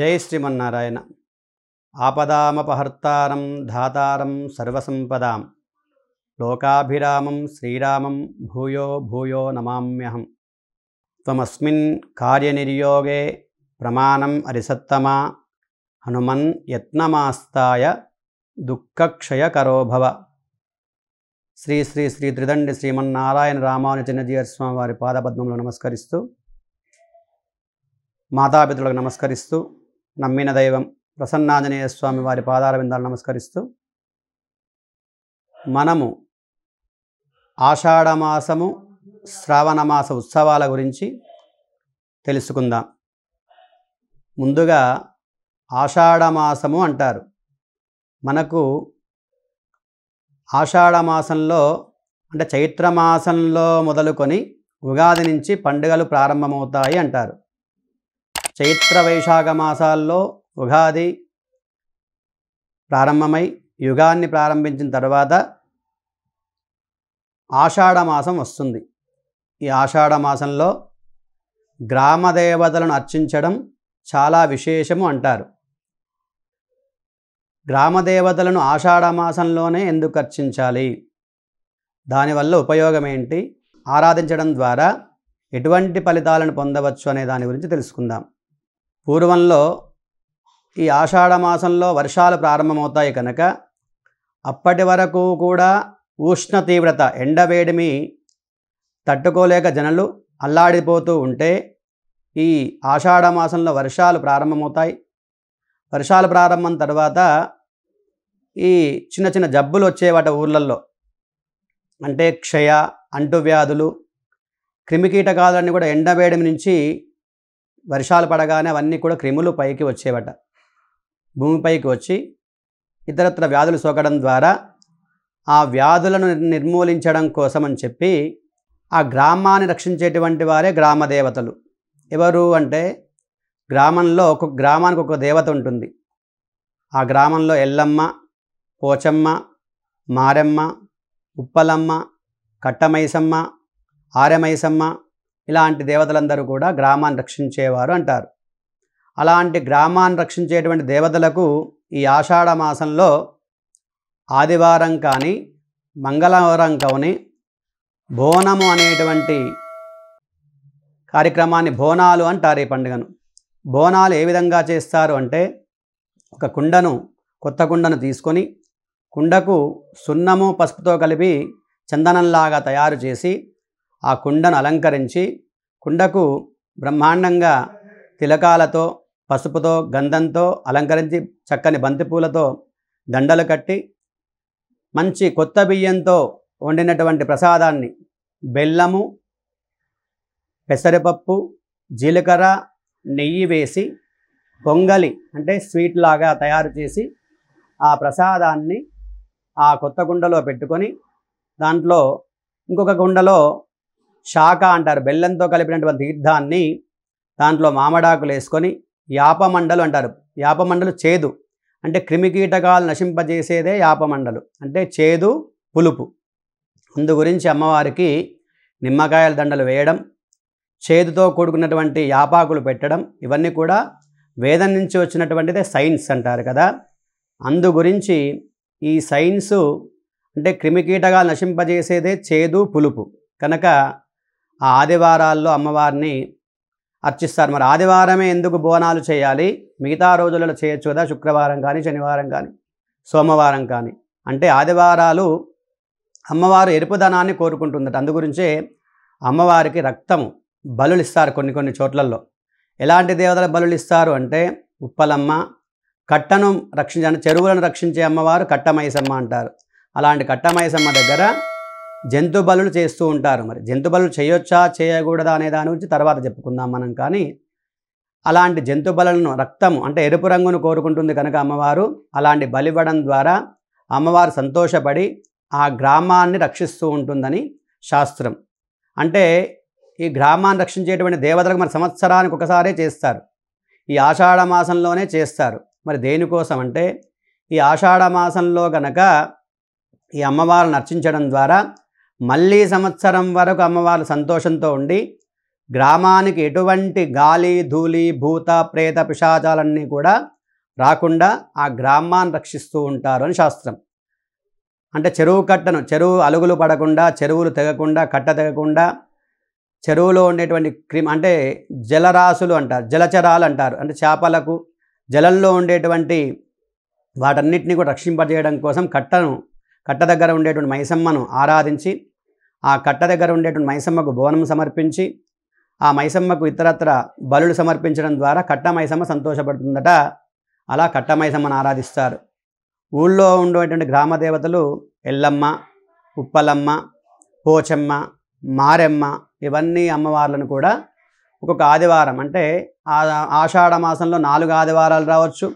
జై శ్రీమన్నారాయణ ఆపదామపహర్తారం ధాతారం సర్వసంపదాం లోకాభిరామం శ్రీరామం భూయో భూయో నమామ్యహం త్వమస్మిన్ కార్యనిర్యోగే ప్రమాణం అరిసత్తమా హనుమన్ యత్నమాస్తాయ దుఃఖక్షయకరోభవ శ్రీ శ్రీ శ్రీ త్రిదండి శ్రీమన్నారాయణ రామానుజనజీయ స్వామి వారి పాదపద్మంలో నమస్కరిస్తూ మాతాపితులకు నమస్కరిస్తూ నమ్మిన దైవం ప్రసన్నాంజనేయ స్వామి వారి పాదాల విందాలు నమస్కరిస్తూ మనము ఆషాఢమాసము శ్రావణమాస ఉత్సవాల గురించి తెలుసుకుందాం ముందుగా ఆషాఢమాసము అంటారు మనకు ఆషాఢమాసంలో అంటే చైత్రమాసంలో మొదలుకొని ఉగాది నుంచి పండుగలు ప్రారంభమవుతాయి అంటారు చైత్ర వైశాఖ మాసాల్లో ఉగాది ప్రారంభమై యుగాన్ని ప్రారంభించిన తర్వాత ఆషాఢమాసం వస్తుంది ఈ ఆషాఢమాసంలో గ్రామదేవతలను అర్చించడం చాలా విశేషము అంటారు గ్రామదేవతలను ఆషాఢమాసంలోనే ఎందుకు అర్చించాలి దానివల్ల ఉపయోగం ఏంటి ఆరాధించడం ద్వారా ఎటువంటి ఫలితాలను పొందవచ్చు అనే దాని గురించి తెలుసుకుందాం పూర్వంలో ఈ ఆషాఢమాసంలో వర్షాలు ప్రారంభమవుతాయి కనుక అప్పటి వరకు కూడా ఉష్ణ తీవ్రత ఎండవేడిమి తట్టుకోలేక జనలు అల్లాడిపోతూ ఉంటే ఈ ఆషాఢమాసంలో వర్షాలు ప్రారంభమవుతాయి వర్షాలు ప్రారంభం తర్వాత ఈ చిన్న చిన్న జబ్బులు వచ్చేవాట ఊర్లల్లో అంటే క్షయ అంటువ్యాధులు క్రిమికీటకాలన్నీ కూడా ఎండవేడిమి నుంచి వర్షాలు పడగానే అవన్నీ కూడా క్రిములు పైకి వచ్చేవట భూమిపైకి వచ్చి ఇతరత్ర వ్యాధులు సోకడం ద్వారా ఆ వ్యాధులను నిర్మూలించడం కోసం అని చెప్పి ఆ గ్రామాన్ని రక్షించేటువంటి వారే గ్రామ దేవతలు ఎవరు అంటే గ్రామంలో ఒక్కొక్క గ్రామానికి ఒక దేవత ఉంటుంది ఆ గ్రామంలో ఎల్లమ్మ పోచమ్మ మారెమ్మ ఉప్పలమ్మ కట్టమైసమ్మ ఆరెమైసమ్మ ఇలాంటి దేవతలందరూ కూడా గ్రామాన్ని రక్షించేవారు అంటారు అలాంటి గ్రామాన్ని రక్షించేటువంటి దేవతలకు ఈ ఆషాఢ మాసంలో ఆదివారం కానీ మంగళవారం కానీ బోనము అనేటువంటి కార్యక్రమాన్ని బోనాలు అంటారు ఈ పండుగను బోనాలు ఏ విధంగా చేస్తారు అంటే ఒక కుండను కొత్త కుండను తీసుకొని కుండకు సున్నము పసుపుతో కలిపి చందనంలాగా తయారు చేసి ఆ కుండను అలంకరించి కుండకు బ్రహ్మాండంగా తిలకాలతో పసుపుతో గంధంతో అలంకరించి చక్కని బంతిపూలతో దండలు కట్టి మంచి కొత్త బియ్యంతో వండినటువంటి ప్రసాదాన్ని బెల్లము పెసరపప్పు జీలకర్ర నెయ్యి వేసి పొంగలి అంటే స్వీట్ లాగా తయారు చేసి ఆ ప్రసాదాన్ని ఆ కొత్త గుండలో పెట్టుకొని దాంట్లో ఇంకొక కుండలో శాఖ అంటారు బెల్లంతో కలిపినటువంటి తీర్థాన్ని దాంట్లో మామడాకులు వేసుకొని యాపమండలు అంటారు యాపమండలు చేదు అంటే క్రిమికీటకాలు నశింపజేసేదే యాపమండలు అంటే చేదు పులుపు అందు గురించి అమ్మవారికి నిమ్మకాయల దండలు వేయడం చేదుతో కూడుకున్నటువంటి యాపాకులు పెట్టడం ఇవన్నీ కూడా వేదం నుంచి వచ్చినటువంటిదే సైన్స్ అంటారు కదా అందు గురించి ఈ సైన్సు అంటే క్రిమికీటకాలు నశింపజేసేదే చేదు పులుపు కనుక ఆ ఆదివారాల్లో అమ్మవారిని అర్చిస్తారు మరి ఆదివారమే ఎందుకు బోనాలు చేయాలి మిగతా రోజులలో చేయొచ్చు కదా శుక్రవారం కానీ శనివారం కానీ సోమవారం కానీ అంటే ఆదివారాలు అమ్మవారు ఎరుపుదనాన్ని కోరుకుంటుందట అందుగురించే అమ్మవారికి రక్తము బలులిస్తారు ఇస్తారు కొన్ని కొన్ని చోట్లలో ఎలాంటి దేవతల బలులు ఇస్తారు అంటే ఉప్పలమ్మ కట్టను రక్షించే చెరువులను రక్షించే అమ్మవారు కట్టమైసమ్మ అంటారు అలాంటి కట్టమైసమ్మ దగ్గర జంతు బలులు చేస్తూ ఉంటారు మరి జంతు బలులు చేయొచ్చా చేయకూడదా అనే దాని గురించి తర్వాత చెప్పుకుందాం మనం కానీ అలాంటి జంతు బలులను రక్తము అంటే ఎరుపు రంగును కోరుకుంటుంది కనుక అమ్మవారు అలాంటి బలివ్వడం ద్వారా అమ్మవారు సంతోషపడి ఆ గ్రామాన్ని రక్షిస్తూ ఉంటుందని శాస్త్రం అంటే ఈ గ్రామాన్ని రక్షించేటువంటి దేవతలకు మరి సంవత్సరానికి ఒకసారే చేస్తారు ఈ ఆషాఢ మాసంలోనే చేస్తారు మరి దేనికోసం అంటే ఈ ఆషాఢ మాసంలో గనక ఈ అమ్మవారిని అర్చించడం ద్వారా మళ్ళీ సంవత్సరం వరకు అమ్మవారు సంతోషంతో ఉండి గ్రామానికి ఎటువంటి గాలి ధూళి భూత ప్రేత పిశాచాలన్నీ కూడా రాకుండా ఆ గ్రామాన్ని రక్షిస్తూ ఉంటారు అని శాస్త్రం అంటే చెరువు కట్టను చెరువు అలుగులు పడకుండా చెరువులు తెగకుండా కట్ట తెగకుండా చెరువులో ఉండేటువంటి క్రిమ్ అంటే జలరాశులు అంటారు జలచరాలు అంటారు అంటే చేపలకు జలంలో ఉండేటువంటి వాటన్నిటిని కూడా రక్షింపజేయడం కోసం కట్టను కట్ట దగ్గర ఉండేటువంటి మైసమ్మను ఆరాధించి ఆ కట్ట దగ్గర ఉండేటువంటి మైసమ్మకు బోనం సమర్పించి ఆ మైసమ్మకు ఇతరత్ర బలులు సమర్పించడం ద్వారా కట్ట మైసమ్మ సంతోషపడుతుందట అలా కట్ట మైసమ్మను ఆరాధిస్తారు ఊళ్ళో ఉండేటువంటి గ్రామ దేవతలు ఎల్లమ్మ ఉప్పలమ్మ పోచమ్మ మారెమ్మ ఇవన్నీ అమ్మవార్లను కూడా ఒక్కొక్క ఆదివారం అంటే ఆషాఢ మాసంలో నాలుగు ఆదివారాలు రావచ్చు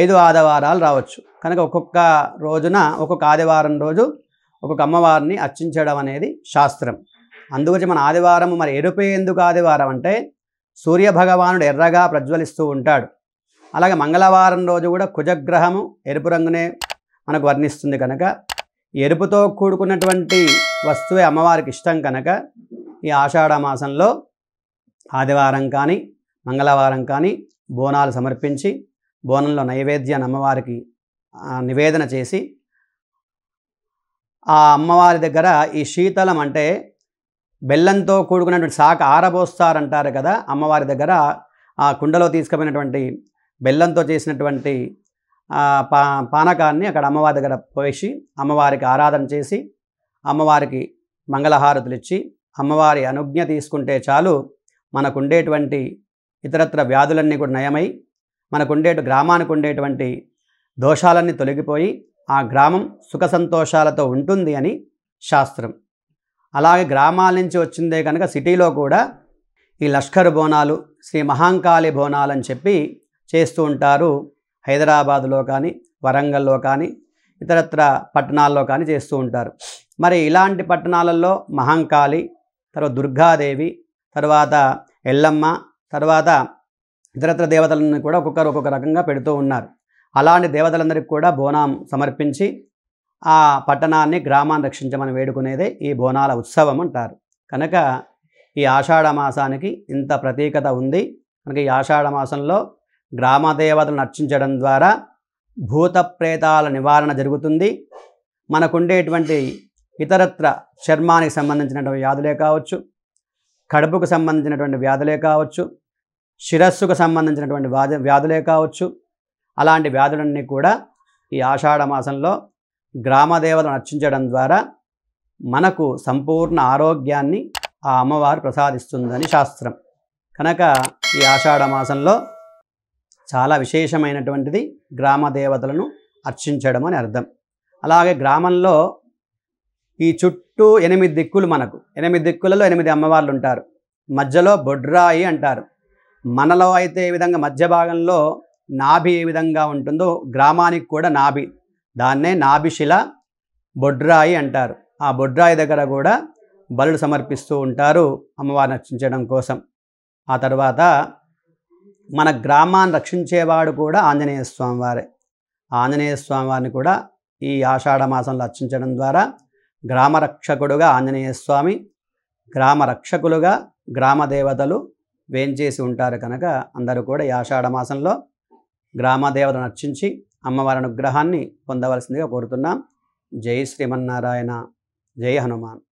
ఐదు ఆదివారాలు రావచ్చు కనుక ఒక్కొక్క రోజున ఒక్కొక్క ఆదివారం రోజు ఒక్కొక్క అమ్మవారిని అర్చించడం అనేది శాస్త్రం అందుకొచ్చి మన ఆదివారం మరి ఎరుపే ఎందుకు ఆదివారం అంటే సూర్యభగవానుడు ఎర్రగా ప్రజ్వలిస్తూ ఉంటాడు అలాగే మంగళవారం రోజు కూడా కుజగ్రహము ఎరుపు రంగునే మనకు వర్ణిస్తుంది కనుక ఎరుపుతో కూడుకున్నటువంటి వస్తువే అమ్మవారికి ఇష్టం కనుక ఈ ఆషాఢ మాసంలో ఆదివారం కానీ మంగళవారం కానీ బోనాలు సమర్పించి బోనంలో నైవేద్యాన్ని అమ్మవారికి నివేదన చేసి ఆ అమ్మవారి దగ్గర ఈ శీతలం అంటే బెల్లంతో కూడుకున్నటువంటి శాఖ ఆరబోస్తారంటారు కదా అమ్మవారి దగ్గర ఆ కుండలో తీసుకుపోయినటువంటి బెల్లంతో చేసినటువంటి పా పానకాన్ని అక్కడ అమ్మవారి దగ్గర పోసి అమ్మవారికి ఆరాధన చేసి అమ్మవారికి మంగళహారతులు ఇచ్చి అమ్మవారి అనుజ్ఞ తీసుకుంటే చాలు మనకు ఉండేటువంటి ఇతరత్ర వ్యాధులన్నీ కూడా నయమై మనకుండే గ్రామానికి ఉండేటువంటి దోషాలన్నీ తొలగిపోయి ఆ గ్రామం సుఖ సంతోషాలతో ఉంటుంది అని శాస్త్రం అలాగే గ్రామాల నుంచి వచ్చిందే కనుక సిటీలో కూడా ఈ లష్కర్ బోనాలు శ్రీ మహాంకాళి బోనాలు అని చెప్పి చేస్తూ ఉంటారు హైదరాబాదులో కానీ వరంగల్లో కానీ ఇతరత్ర పట్టణాల్లో కానీ చేస్తూ ఉంటారు మరి ఇలాంటి పట్టణాలలో మహాంకాళి తర్వాత దుర్గాదేవి తర్వాత ఎల్లమ్మ తర్వాత ఇతరత్ర దేవతలను కూడా ఒక్కొక్కరు ఒక్కొక్క రకంగా పెడుతూ ఉన్నారు అలాంటి దేవతలందరికీ కూడా బోనాం సమర్పించి ఆ పట్టణాన్ని గ్రామాన్ని రక్షించమని వేడుకునేదే ఈ బోనాల ఉత్సవం అంటారు కనుక ఈ ఆషాఢ మాసానికి ఇంత ప్రత్యేకత ఉంది కనుక ఈ ఆషాఢ మాసంలో గ్రామదేవతలను అర్చించడం ద్వారా భూత ప్రేతాల నివారణ జరుగుతుంది మనకుండేటువంటి ఇతరత్ర చర్మానికి సంబంధించినటువంటి వ్యాధులే కావచ్చు కడుపుకు సంబంధించినటువంటి వ్యాధులే కావచ్చు శిరస్సుకు సంబంధించినటువంటి వ్యాధులే కావచ్చు అలాంటి వ్యాధులన్నీ కూడా ఈ ఆషాఢ మాసంలో గ్రామదేవతను అర్చించడం ద్వారా మనకు సంపూర్ణ ఆరోగ్యాన్ని ఆ అమ్మవారు ప్రసాదిస్తుందని శాస్త్రం కనుక ఈ ఆషాఢ మాసంలో చాలా విశేషమైనటువంటిది గ్రామదేవతలను అర్చించడం అని అర్థం అలాగే గ్రామంలో ఈ చుట్టూ ఎనిమిది దిక్కులు మనకు ఎనిమిది దిక్కులలో ఎనిమిది అమ్మవార్లు ఉంటారు మధ్యలో బొడ్రాయి అంటారు మనలో అయితే ఈ విధంగా మధ్య భాగంలో నాభి ఏ విధంగా ఉంటుందో గ్రామానికి కూడా నాభి దాన్నే నాభిశిల బొడ్రాయి అంటారు ఆ బొడ్రాయి దగ్గర కూడా బలుడు సమర్పిస్తూ ఉంటారు అమ్మవారిని రక్షించడం కోసం ఆ తర్వాత మన గ్రామాన్ని రక్షించేవాడు కూడా ఆంజనేయ స్వామివారే ఆంజనేయ స్వామివారిని కూడా ఈ ఆషాఢ మాసంలో రక్షించడం ద్వారా గ్రామరక్షకుడుగా ఆంజనేయ స్వామి గ్రామరక్షకులుగా గ్రామ దేవతలు వేంచేసి ఉంటారు కనుక అందరూ కూడా ఈ ఆషాఢ మాసంలో గ్రామదేవతను అర్చించి అమ్మవారి అనుగ్రహాన్ని పొందవలసిందిగా కోరుతున్నాం జై శ్రీమన్నారాయణ జై హనుమాన్